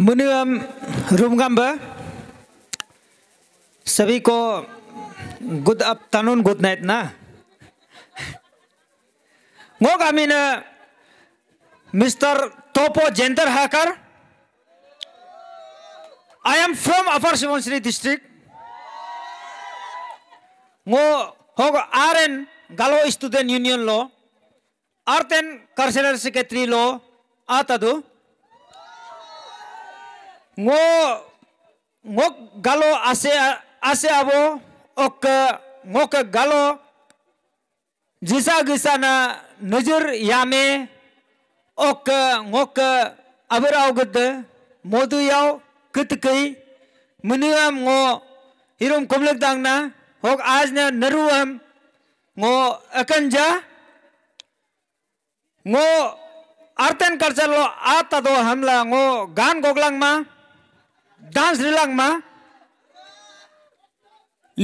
मुनिम रुमगम्ब सभी को good afternoon good night ना ngो kami na Mr. Topo Jenter Hakar. I am from Upper Subansiri district. Ngo hog RN Galo Student Union lo, Arten Carceral Secretary lo, atadu ngo ngok galo ase ase abo ok ngok galo jisa gisa na nujur yame ok ngok abir augud modu yau kai munuam ngo hirum kumlek na hok आज na नरुम ngok akangja ngok arten karcelo atado hamla दो gan ngो ma dance रिलांग मा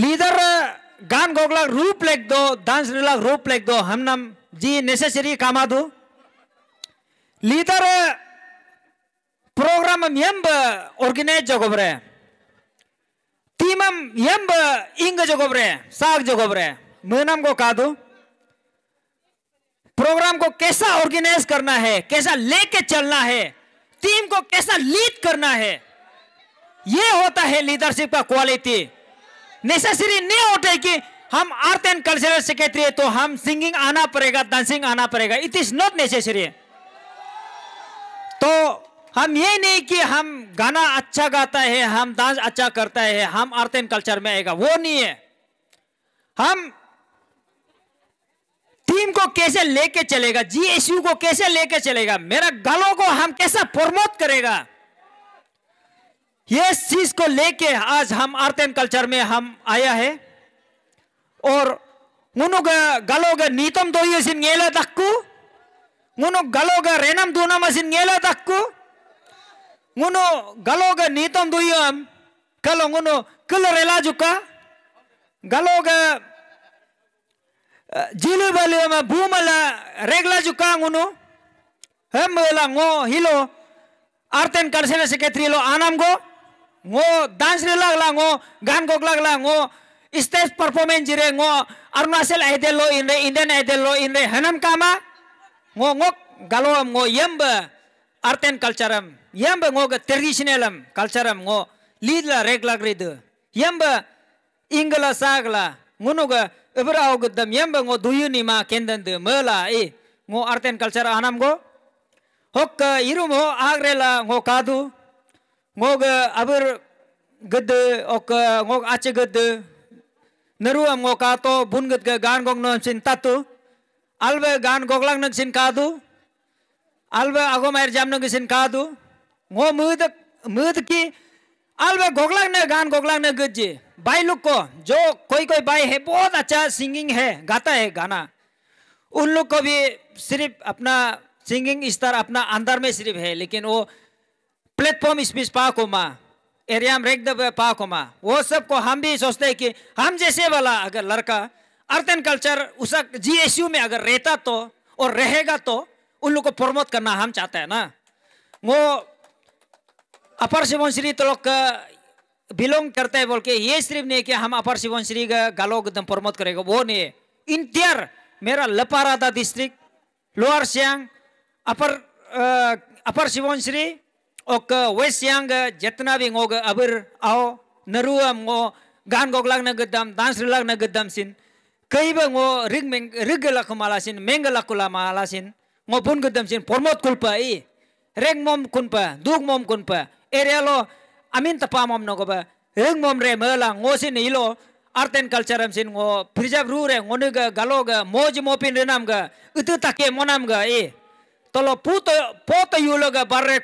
leader गान गोगला रूप लेख दो डांस रिलांग रूप लेख दो हम नम जी नेसेसरी कामा दो लीडर प्रोग्राम यंब ऑर्गेनाइज टीम में यंब इंग जगोबरे साग जगोबरे मनम को कादो प्रोग्राम को कैसा ऑर्गेनाइज करना है कैसा लेके चलना है टीम को कैसा लीड करना है ये होता है लीडरशिप का क्वालिटी नेसेसरी नहीं होता है कि हम आर्ट एंड कल्चरल सेक्रेटरी है तो हम सिंगिंग आना पड़ेगा डांसिंग आना पड़ेगा इट इज नॉट नेसेसरी तो हम ये नहीं कि हम गाना अच्छा गाता है हम डांस अच्छा करता है हम आर्ट एंड कल्चर में आएगा वो नहीं है हम टीम को कैसे लेके चलेगा जीएसयू को कैसे लेके चलेगा मेरा गालों को हम कैसा प्रमोट करेगा ये चीज को लेके आज हम आर्ट एंड कल्चर में हम आया है और उनु गलोग नीतम दो गेला तक्कू उनु गलोग रेनम दूनम असिन गेला तक्कू उनु गलोग नीतम दुयम कलो उनु कल रेला जुका गलोग जीलु बलियम भूमला रेगला जुका उनु हम बोला ngो हिलो आर्ट एंड कल्चर सेक्रेटरी लो आनम गो ngô dance re lagla ngô gan gok lagla ngô stage performance जिरे ngô अरुणाचल आइदे लो इन रे इंडियन आइदे लो इन रे हनम कामा ngô ngok galo ngô yemb art and cultuream yemb ngô traditionalam cultuream ngô lidla reglagridu yemb ingla sagla ngunuga ibra oguddam yemb ngô duyuni ma kendandu mela e eh, ngô arten and culture anam go hok irum ho agrela ngô kadu ngog abur gede ok ngog ace gede neru am ngog ato bun gede ke gan gong no sin tatu albe gan gong lang nak sin kadu albe agom air jam nak sin kadu ngo mud mud ki gong lang गोगलांग gan gong lang ने gede bai luk ko jo koi koi bai he bohot acha singing he gata he gana उन लोग को भी सिर्फ अपना singing स्तर अपना अंदर में सिर्फ है लेकिन वो प्लेटफॉर्म स्पीच पाको माँ में रेख पाको माँ वो सबको हम भी सोचते हैं कि हम जैसे वाला अगर लड़का अर्थ एंड कल्चर उस जीएसयू में अगर रहता तो और रहेगा तो उन लोग को प्रमोट करना हम चाहते हैं ना वो अपर श्री तो लोग बिलोंग करते हैं बोल के ये सिर्फ नहीं कि हम अपर श्री का गालोग एकदम प्रमोट करेगा वो नहीं है इंटियर मेरा Lepa Rada district lower Siang upper आ, अपर श्री oka wesyang jatna bi ngoga abir au narua ngo, gan lag na gedam sri lag na gedam sin kai ba ngo rig meng rig la kumala sin meng la kula mala sin ngo pun gedam sin pormot kulpa i reng mom kunpa duk mom kunpa erelo amin tapa mom no ba reng mom re mela ngo sin ilo art and culture am sin ngo prijab ru re ngo ga galo ga moj mopin renam ga itu takke monam ga i tolo puto poto yulo ga barre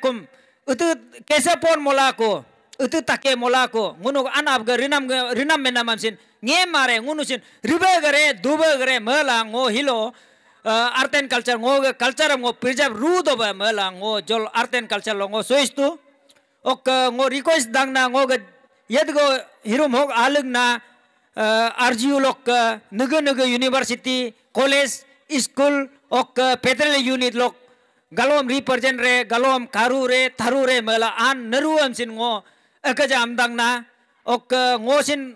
itu kese pon molako. Itu take molako. Ngunu anap ga rinam rinam menamam sin. Nge mare ngunu sin. Ribe gare dube gare mela ngo hilo. Eh, art and culture ngo culture ngo preserve rudo ba mela ngo jol art and culture lo ngo soistu. Ok ngo request dangna ngo yedgo hirum hog alugna arjiulok eh, nuga nuga university college school ok petrol unit lok गलोम represent रे गलोम कारू रे थरू रे मेला आन नरू हम सिंह एक आमदना ओक गो सिन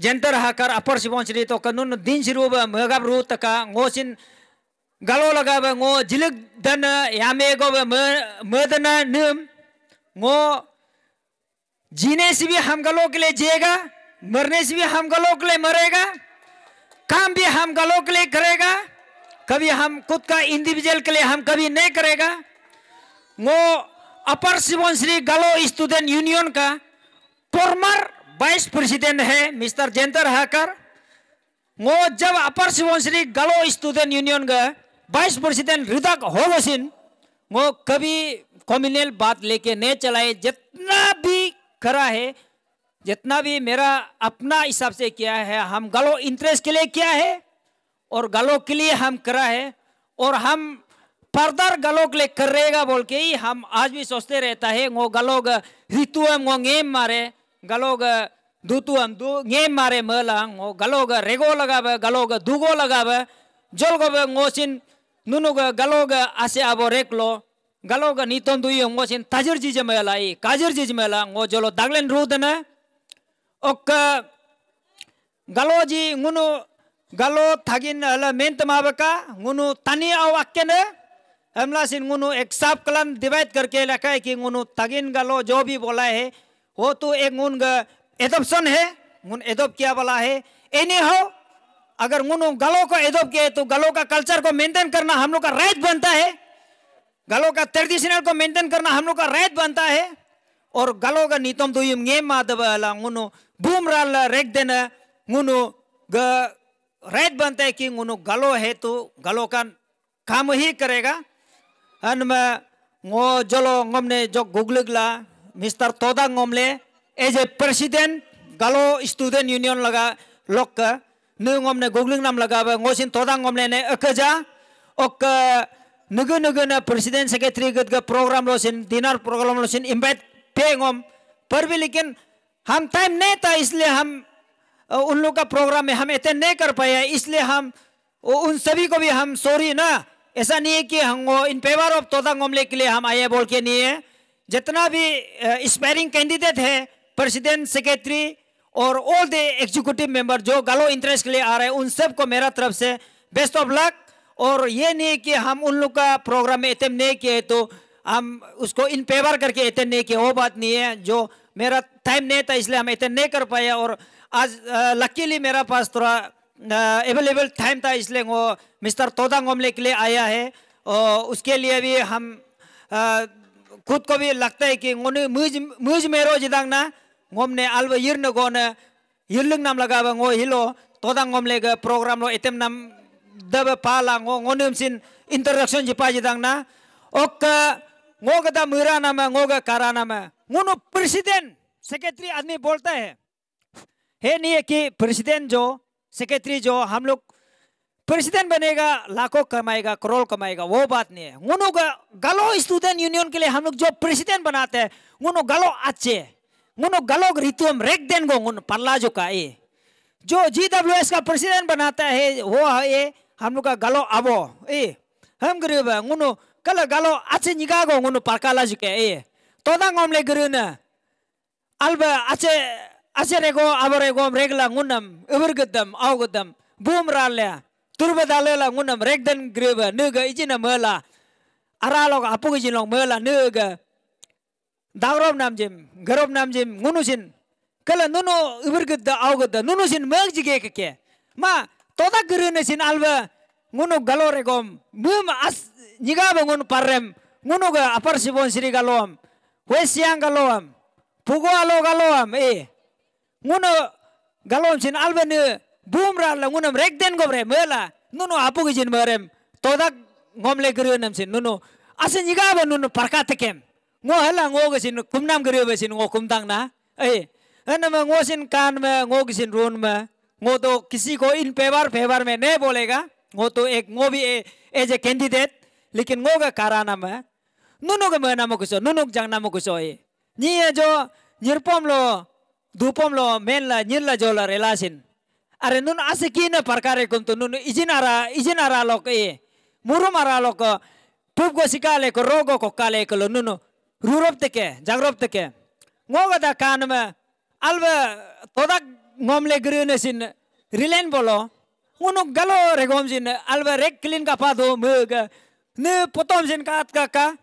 जेंतर हाकर अपर शिवन श्री तो कनुन दिन शुरू मेगा रू तका गो सिन गलो लगा गो झिलक धन या मे गो मदन नम गो जीने से भी हम गलो के लिए जिएगा मरने से भी हम गलो के लिए मरेगा काम भी हम गलो के लिए करेगा कभी हम खुद का इंडिविजुअल के लिए हम कभी नहीं करेगा वो अपर श्री गलो स्टूडेंट यूनियन का फॉर्मर वाइस प्रेसिडेंट है मिस्टर जयंतर हाकर वो जब अपर श्री गलो स्टूडेंट यूनियन का वाइस प्रेसिडेंट हृदक हो वो कभी कॉम्युनल बात लेके नहीं चलाए जितना भी करा है जितना भी मेरा अपना हिसाब से किया है हम गलो इंटरेस्ट के लिए किया है और गलों के लिए हम करा है और हम पर्दर फर्दर गलोग ले करेगा बोल के ही हम आज भी सोचते रहता है वो गलोग ऋतु हम वो गेम मारे गलोग दूतु हम दू गेम मारे मला वो गलोग रेगो लगा गलोग दूगो लगा जोल गो गोसिन नुनुग गलोग आसे आबो रेक लो गलोग नीतों दुई हम गोसिन ताजर जीज मेला ही काजर जीज मेला वो जोलो दागलेन रूद रूदन ओक गलो जी गुनु galo thagin ala माबका गुनु ngunu tani au akkene हमला सिन गुनु एक साब कलम डिवाइड करके रखा कि गुनु थगिन गलो जो भी बोला है वो तो एक उन एडोप्शन है गुन एडोप किया बोला है एनी हो अगर गुनु गलो को एडोप किए तो गलो का कल्चर को मेंटेन करना हम लोग का राइट बनता है गलो का ट्रेडिशनल को मेंटेन करना हम लोग का राइट बनता है और गलो का नीतम दुम ये माधव उन्होंने बूम रेख देना उन्होंने रैत बनते कि उन्हों गलो है तो गलो का काम ही करेगा अन में वो जलो ngomne जो गूगल गला mister Toda Gamle as a president Galo student union लगा लोक का नु ngomne गूगल नाम लगा वो ngोसिन तोदा गमले ने अकजा ओक नुगु नुगु ना प्रेसिडेंट सेक्रेटरी गद का प्रोग्राम लो लोसिन डिनर प्रोग्राम लो लोसिन इनवाइट पे गम पर भी लेकिन हम टाइम नहीं था इसलिए हम उन लोग का प्रोग्राम में हम अटेंड नहीं कर पाए इसलिए हम उन सभी को भी हम सॉरी ना ऐसा नहीं है कि हम इन फेवर ऑफ तोता के लिए हम आए बोल के नहीं है जितना भी इंस्पायरिंग कैंडिडेट है प्रेसिडेंट सेक्रेटरी और ऑल द एग्जीक्यूटिव मेंबर जो गलो इंटरेस्ट के लिए आ रहे हैं उन सब को मेरा तरफ से बेस्ट ऑफ लक और ये नहीं कि हम उन लोग का प्रोग्राम में अटेंड नहीं किए तो हम उसको इन पेवर करके अटेंड नहीं किए वो बात नहीं है जो मेरा टाइम नहीं था इसलिए हम अटेंड नहीं कर पाए और आज लकीली मेरा पास थोड़ा अवेलेबल टाइम था इसलिए वो मिस्टर तोता गोमले के लिए आया है और उसके लिए भी हम आ, खुद को भी लगता है कि मुझ मेरो जिदांग ना गोमने अल्व हिर ने गो ने नाम लगा वो हिलो तोता गोमले का प्रोग्राम लो एतम नाम दब पाला वो उन्होंने सिन इंटरक्शन जिपा जिदांग ना ओका वो कदा मुरा नाम है वो का कारा नाम है उन्होंने प्रेसिडेंट सेक्रेटरी आदमी बोलता है है नहीं है कि प्रेसिडेंट जो सेक्रेटरी जो हम लोग प्रेसिडेंट बनेगा लाखों कमाएगा करोड़ कमाएगा वो बात नहीं है उन का गलो स्टूडेंट यूनियन के लिए हम लोग जो प्रेसिडेंट बनाते हैं उन गलो अच्छे उन गलो रितु हम रेख देन गो उन पल्ला जो का ये जो जी डब्ल्यू एस का प्रेसिडेंट बनाता है वो है ये हम लोग का गलो अबो ए हम गरीब है उन कल गलो अच्छे निकाह गो उन पड़का ला चुके ए तो दांग हमले गरीब ना अल्ब अच्छे Asirego abarego regla ngunam ubur gudam au gudam bum rale turba dalela ngunam regdan greba nuga ijina mela aralo ga apu ijina lo mela nuga dawrom nam jim gerob nam jim ngunusin kala nunu ubur gudda au gudda nunusin mek jige keke ma toda gerene sin alba ngunu galorego bum as nyiga ba ngunu parrem ngunu ga apar sibon sirigalom wesiang galom pugo alo galom eh ngunu galom sin albani boom ra la ngunam rek den go bre mela nunu apu gi jin merem todak ngomle gri nam sin nunu asin yiga ba nunu parka tekem ngo hela ngo gi sin kumnam gri ba sin ngo kumdang na ei ana ma ngo sin kan ma ngo gi sin run ma ngo to kisi ko in favor favor में नहीं बोलेगा वो तो एक वो भी as a candidate लेकिन वो का कारा नाम है नुनुक मैं नाम कुछ नुनुक जंग नाम कुछ ये जो निरपम लो dhupomlo menla nyinla jola relasin are nun asekina parkare kuntu nun izin ara izin ara lok e murum ara lok pub go sikale ko rogo ko kale ko nun rurop teke jagrop teke ngogoda kanma alba todak ngomle grune sin rilen bolo unu galo regom sin alba rek clean ka pado mug ne potom sin ka ka ka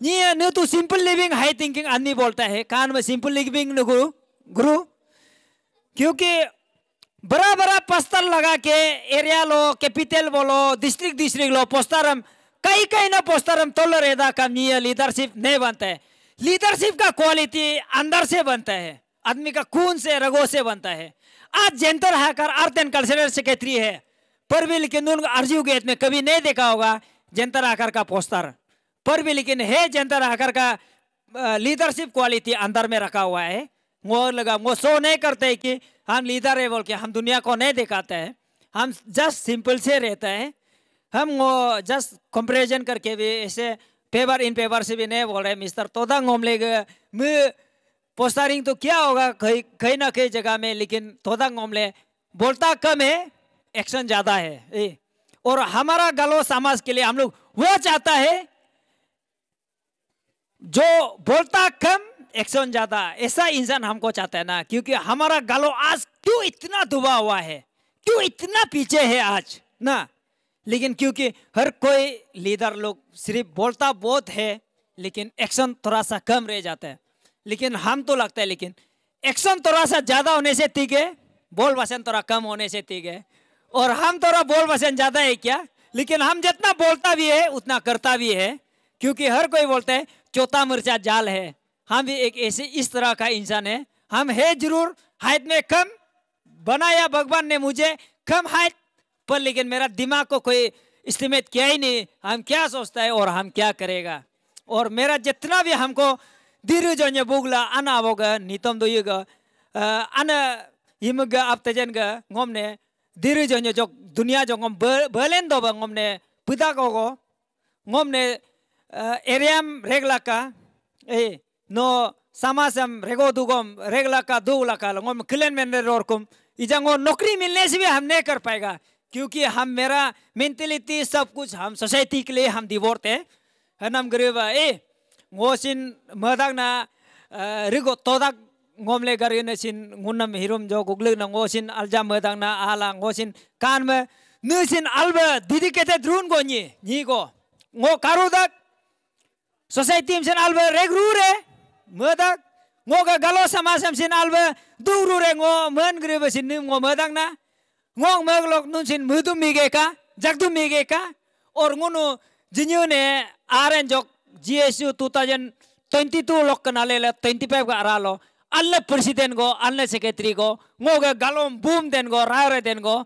ये न तो simple living high thinking अन्नी बोलता है कान में simple living न गुरु गुरु क्योंकि बड़ा बड़ा पोस्टर लगा के एरिया लो कैपिटल बोलो डिस्ट्रिक्ट डिस्ट्रिक्ट लो पोस्टर हम कहीं कहीं ना पोस्टर हम तोल रेदा कम लीडरशिप नहीं बनता है लीडरशिप का क्वालिटी अंदर से बनता है आदमी का खून से रगो से बनता है आज Jentar Haker art and cultural secretary है पर भी लेकिन उन अर्जी गेट में कभी नहीं देखा होगा जेंटल हैकर का पोस्टर पर भी लेकिन है जेंटल हैकर का लीडरशिप क्वालिटी अंदर में रखा हुआ है वो लगा वो शो नहीं करते कि हम लीडर है बोल के हम दुनिया को नहीं दिखाते हैं हम जस्ट सिंपल से रहते हैं हम वो जस्ट कंपेरिजन करके भी ऐसे पेपर इन पेपर से भी नहीं बोल रहे मिस्टर ले गए पोस्टरिंग तो क्या होगा कहीं कहीं ना कहीं जगह में लेकिन तोदंग ले बोलता कम है एक्शन ज़्यादा है ए? और हमारा गलो समाज के लिए हम लोग वो चाहता है जो बोलता कम एक्शन ज्यादा ऐसा इंसान हमको चाहता है ना क्योंकि हमारा गालो आज क्यों इतना दुबा हुआ है क्यों इतना पीछे है आज ना लेकिन क्योंकि हर कोई लीडर लोग सिर्फ बोलता बहुत है लेकिन एक्शन थोड़ा सा कम रह जाता है लेकिन हम तो लगता है लेकिन एक्शन थोड़ा सा ज़्यादा होने से ठीक है बोल वसन थोड़ा कम होने से ठीक है और हम थोड़ा बोल वसन ज़्यादा है क्या लेकिन हम जितना बोलता भी है उतना करता भी है क्योंकि हर कोई बोलता है चौथा मिर्चा जाल है हम भी एक ऐसे इस तरह का इंसान है हम है जरूर हाइट में कम बनाया भगवान ने मुझे कम हाइट पर लेकिन मेरा दिमाग को कोई इस्तेमाल किया ही नहीं हम क्या सोचता है और हम क्या करेगा और मेरा जितना भी हमको धीरे जो बुगला अना होगा नीतम दो अन हिमग आप तजन गोमने धीरज ने जो दुनिया जो गोम बलेन दो गोमने पिता को गोमने एरियम रेगला का ए no samasam rego dugom regla ka का दुगला का लगोम क्लेन मेंडर और कुम इजंगो नौकरी मिलने से भी हम नहीं कर पाएगा क्योंकि हम मेरा मेंटेलिटी सब कुछ हम सोसाइटी के लिए हम डिवोर्ट है है नाम गरीब ए ngोसिन मदाग ना रिगो तोदाग ngomle garin sin ngunam hirum jo gugle na ngosin alja medang na ala ngosin kan me nusin alba didikete drun go ni ni go ngo karudak society sin alba regrure medak ngoga galo sama sam sin alba duru re ngo men gribe sin nim ngo medak na meg lok nun sin mudu mege ka du mege ka or ngono jinyo ne aren jok gsu 2022 lok kanale le 25 ga aralo alle presiden go alle secretary go ga galom boom den go raire den go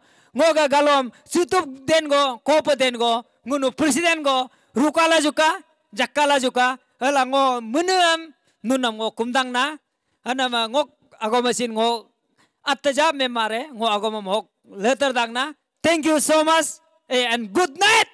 ga galom sutup den go kop den go ngunu presiden go rukala juka jakala juka ala ngo menem Nunam am ngo kumdang na ana ma ngo agoma sin ngo atajab me mare agoma mok letter dang na thank you so much eh, and good night